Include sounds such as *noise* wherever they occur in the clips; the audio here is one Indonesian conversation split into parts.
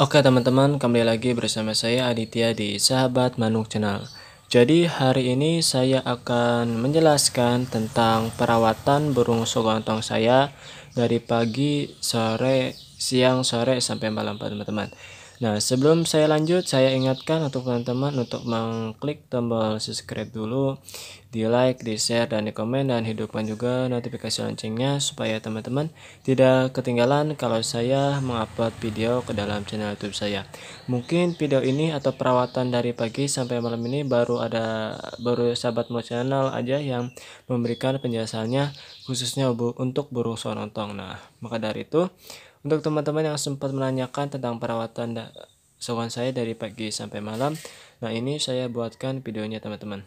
Oke teman-teman, kembali lagi bersama saya Aditya di Sahabat Manuk Channel. Jadi hari ini saya akan menjelaskan tentang perawatan burung sogontong saya dari pagi, sore, siang, sore sampai malam teman-teman. Nah, sebelum saya lanjut, saya ingatkan untuk teman-teman untuk mengklik tombol subscribe dulu, di like, di share, dan di komen, dan hidupkan juga notifikasi loncengnya supaya teman-teman tidak ketinggalan kalau saya mengupload video ke dalam channel YouTube saya. Mungkin video ini atau perawatan dari pagi sampai malam ini baru ada baru sahabat mau channel aja yang memberikan penjelasannya khususnya untuk burung Nah, maka dari itu untuk teman-teman yang sempat menanyakan tentang perawatan da- saya dari pagi sampai malam, nah ini saya buatkan videonya teman-teman.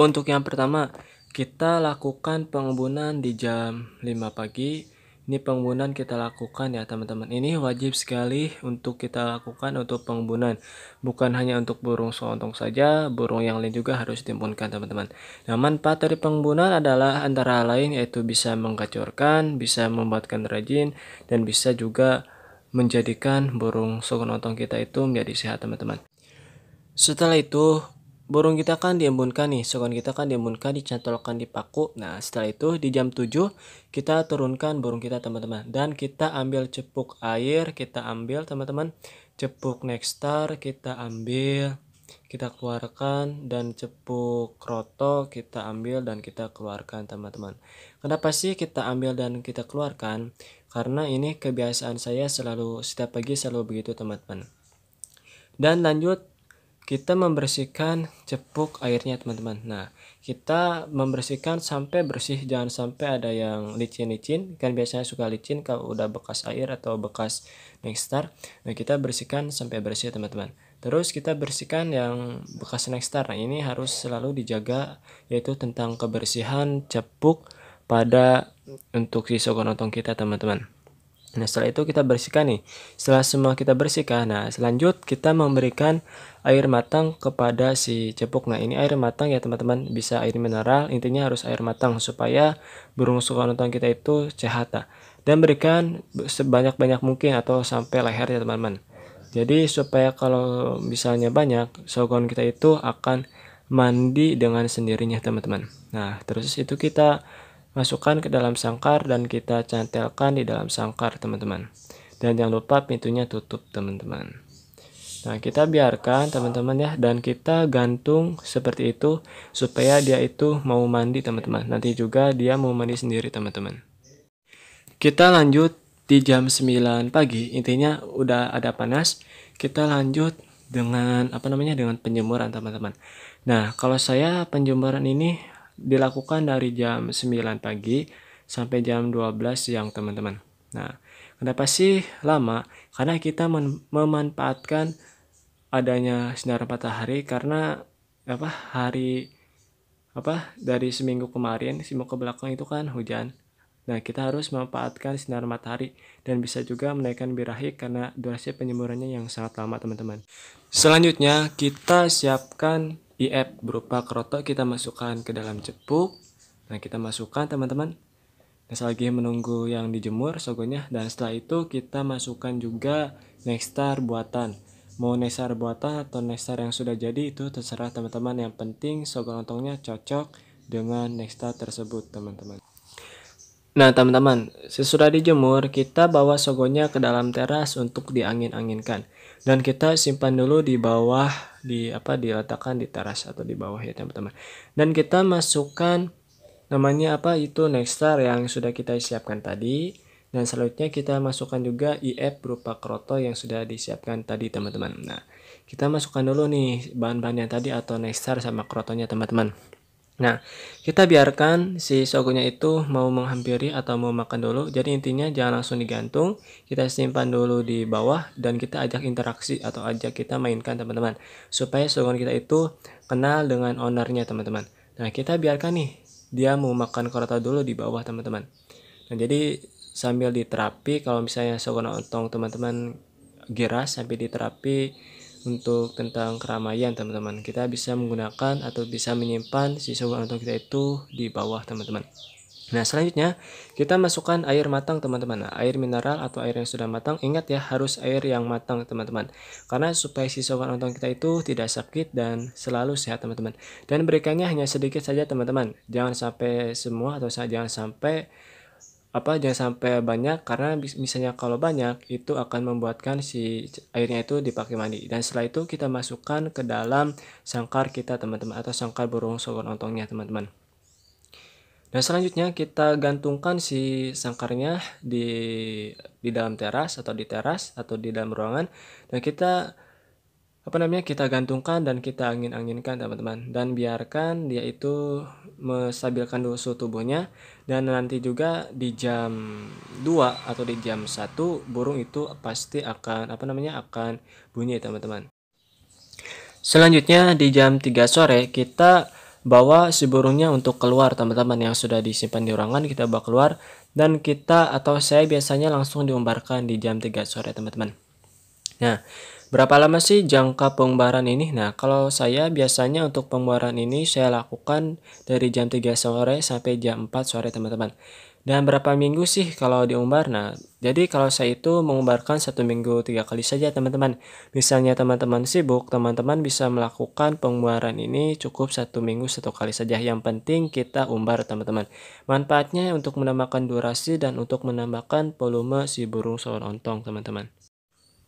Untuk yang pertama, kita lakukan pengembunan di jam 5 pagi ini pengembunan kita lakukan ya teman-teman. Ini wajib sekali untuk kita lakukan untuk pengembunan. Bukan hanya untuk burung sontong saja, burung yang lain juga harus ditimbunkan teman-teman. Nah manfaat dari pengembunan adalah antara lain yaitu bisa mengkacurkan, bisa membuatkan rajin, dan bisa juga menjadikan burung sontong kita itu menjadi sehat teman-teman. Setelah itu burung kita kan diembunkan nih, sokon kita kan diembunkan, dicantolkan di paku. Nah, setelah itu di jam 7 kita turunkan burung kita, teman-teman. Dan kita ambil cepuk air, kita ambil, teman-teman, cepuk nextar, kita ambil, kita keluarkan dan cepuk roto kita ambil dan kita keluarkan, teman-teman. Kenapa sih kita ambil dan kita keluarkan? Karena ini kebiasaan saya selalu setiap pagi selalu begitu, teman-teman. Dan lanjut kita membersihkan cepuk airnya teman-teman nah kita membersihkan sampai bersih jangan sampai ada yang licin-licin kan biasanya suka licin kalau udah bekas air atau bekas nextar nah kita bersihkan sampai bersih teman-teman terus kita bersihkan yang bekas nextar nah ini harus selalu dijaga yaitu tentang kebersihan cepuk pada untuk si sogonotong kita teman-teman Nah, setelah itu kita bersihkan nih. Setelah semua kita bersihkan, nah, selanjut kita memberikan air matang kepada si cepuk. Nah, ini air matang ya, teman-teman. Bisa air mineral, intinya harus air matang supaya burung sukarnotang kita itu sehat. Nah. Dan berikan sebanyak-banyak mungkin atau sampai leher ya, teman-teman. Jadi, supaya kalau misalnya banyak, sogon kita itu akan mandi dengan sendirinya, teman-teman. Nah, terus itu kita masukkan ke dalam sangkar dan kita cantelkan di dalam sangkar teman-teman dan jangan lupa pintunya tutup teman-teman nah kita biarkan teman-teman ya dan kita gantung seperti itu supaya dia itu mau mandi teman-teman nanti juga dia mau mandi sendiri teman-teman kita lanjut di jam 9 pagi intinya udah ada panas kita lanjut dengan apa namanya dengan penjemuran teman-teman nah kalau saya penjemuran ini dilakukan dari jam 9 pagi sampai jam 12 siang teman-teman. Nah, kenapa sih lama? Karena kita memanfaatkan adanya sinar matahari karena apa hari apa dari seminggu kemarin seminggu ke belakang itu kan hujan nah kita harus memanfaatkan sinar matahari dan bisa juga menaikkan birahi karena durasi penyemburannya yang sangat lama teman-teman selanjutnya kita siapkan IF berupa kerotok kita masukkan ke dalam cepuk. Nah, kita masukkan teman-teman. Nah, selagi menunggu yang dijemur sogonya dan setelah itu kita masukkan juga nextar buatan. Mau nextar buatan atau nextar yang sudah jadi itu terserah teman-teman. Yang penting sogon lontongnya cocok dengan nextar tersebut, teman-teman. Nah, teman-teman, sesudah dijemur, kita bawa sogonya ke dalam teras untuk diangin-anginkan dan kita simpan dulu di bawah di apa diletakkan di teras atau di bawah ya teman-teman dan kita masukkan namanya apa itu nextar yang sudah kita siapkan tadi dan selanjutnya kita masukkan juga IF berupa kroto yang sudah disiapkan tadi teman-teman nah kita masukkan dulu nih bahan-bahan yang tadi atau nextar sama krotonya teman-teman Nah, kita biarkan si sogonya itu mau menghampiri atau mau makan dulu. Jadi intinya jangan langsung digantung, kita simpan dulu di bawah dan kita ajak interaksi atau ajak kita mainkan teman-teman. Supaya sogon kita itu kenal dengan ownernya teman-teman. Nah, kita biarkan nih dia mau makan kereta dulu di bawah teman-teman. Nah, jadi sambil diterapi kalau misalnya shogun ontong teman-teman geras sampai diterapi untuk tentang keramaian teman-teman kita bisa menggunakan atau bisa menyimpan sisa uang untuk kita itu di bawah teman-teman Nah selanjutnya kita masukkan air matang teman-teman nah, Air mineral atau air yang sudah matang Ingat ya harus air yang matang teman-teman Karena supaya sisa uang untuk kita itu tidak sakit dan selalu sehat teman-teman Dan berikannya hanya sedikit saja teman-teman Jangan sampai semua atau jangan sampai apa jangan sampai banyak karena misalnya kalau banyak itu akan membuatkan si airnya itu dipakai mandi dan setelah itu kita masukkan ke dalam sangkar kita teman-teman atau sangkar burung sogon ontongnya teman-teman dan selanjutnya kita gantungkan si sangkarnya di di dalam teras atau di teras atau di dalam ruangan dan kita apa namanya kita gantungkan dan kita angin-anginkan teman-teman dan biarkan dia itu menstabilkan dulu suhu tubuhnya dan nanti juga di jam 2 atau di jam 1 burung itu pasti akan apa namanya akan bunyi teman-teman selanjutnya di jam 3 sore kita bawa si burungnya untuk keluar teman-teman yang sudah disimpan di ruangan kita bawa keluar dan kita atau saya biasanya langsung diumbarkan di jam 3 sore teman-teman nah Berapa lama sih jangka pembuaran ini? Nah, kalau saya biasanya untuk pembuaran ini saya lakukan dari jam 3 sore sampai jam 4 sore teman-teman. Dan berapa minggu sih kalau diumbar? Nah, jadi kalau saya itu mengumbarkan satu minggu tiga kali saja teman-teman. Misalnya teman-teman sibuk, teman-teman bisa melakukan pengumbaran ini cukup satu minggu satu kali saja. Yang penting kita umbar teman-teman. Manfaatnya untuk menambahkan durasi dan untuk menambahkan volume si burung soal ontong teman-teman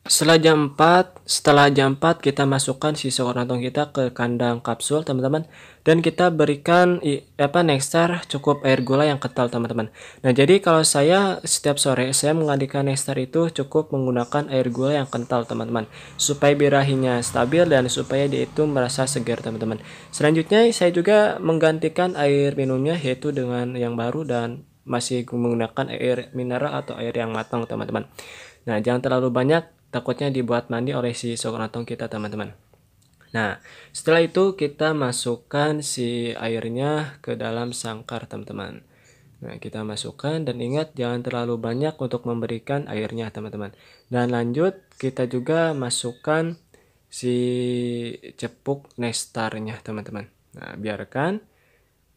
setelah jam 4 setelah jam 4 kita masukkan sisa koronaton kita ke kandang kapsul teman-teman dan kita berikan apa nextar cukup air gula yang kental teman-teman nah jadi kalau saya setiap sore saya menggantikan nextar itu cukup menggunakan air gula yang kental teman-teman supaya birahinya stabil dan supaya dia itu merasa segar teman-teman selanjutnya saya juga menggantikan air minumnya yaitu dengan yang baru dan masih menggunakan air mineral atau air yang matang teman-teman Nah, jangan terlalu banyak takutnya dibuat mandi oleh si sokonatong kita teman-teman Nah, setelah itu kita masukkan si airnya ke dalam sangkar, teman-teman. Nah, kita masukkan dan ingat jangan terlalu banyak untuk memberikan airnya, teman-teman. Dan lanjut, kita juga masukkan si cepuk nestarnya, teman-teman. Nah, biarkan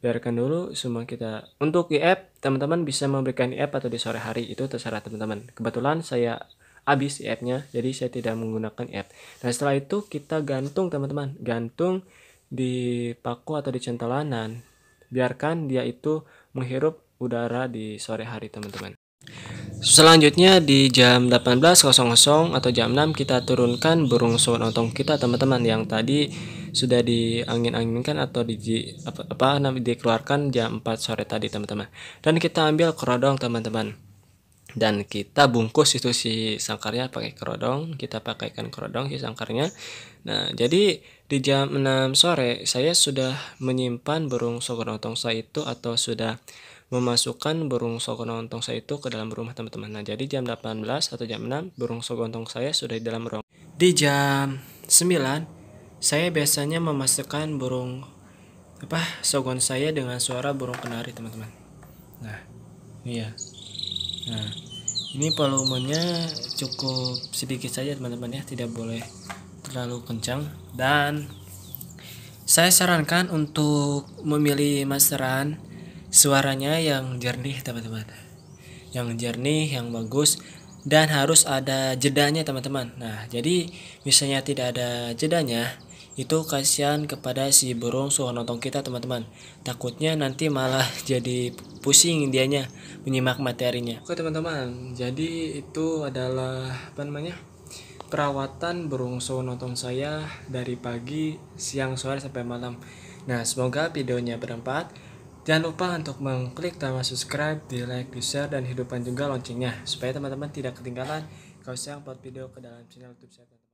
biarkan dulu semua kita untuk IF teman-teman bisa memberikan IF atau di sore hari itu terserah teman-teman kebetulan saya habis ad-nya jadi saya tidak menggunakan ad nah setelah itu kita gantung teman-teman gantung di paku atau di centelanan biarkan dia itu menghirup udara di sore hari teman-teman Selanjutnya di jam 18.00 atau jam 6 kita turunkan burung otong kita teman-teman yang tadi sudah diangin-anginkan atau di apa, apa dikeluarkan jam 4 sore tadi teman-teman. Dan kita ambil kerodong teman-teman dan kita bungkus itu si sangkarnya pakai kerodong kita pakaikan kerodong si sangkarnya nah jadi di jam 6 sore saya sudah menyimpan burung sokono tongsa itu atau sudah memasukkan burung sokono saya itu ke dalam rumah teman-teman nah jadi jam 18 atau jam 6 burung sogon saya sudah di dalam ruang di jam 9 saya biasanya memasukkan burung apa sogon saya dengan suara burung kenari teman-teman nah iya nah ini volumenya cukup sedikit saja teman-teman ya tidak boleh terlalu kencang dan saya sarankan untuk memilih masteran suaranya yang jernih teman-teman yang jernih yang bagus dan harus ada jedanya teman-teman nah jadi misalnya tidak ada jedanya itu kasihan kepada si burung nonton kita teman-teman takutnya nanti malah *laughs* jadi pusing dianya menyimak materinya oke teman-teman jadi itu adalah apa namanya perawatan burung nonton saya dari pagi siang sore sampai malam nah semoga videonya bermanfaat Jangan lupa untuk mengklik tombol subscribe, di like, di share, dan hidupkan juga loncengnya supaya teman-teman tidak ketinggalan kalau saya upload video ke dalam channel YouTube saya.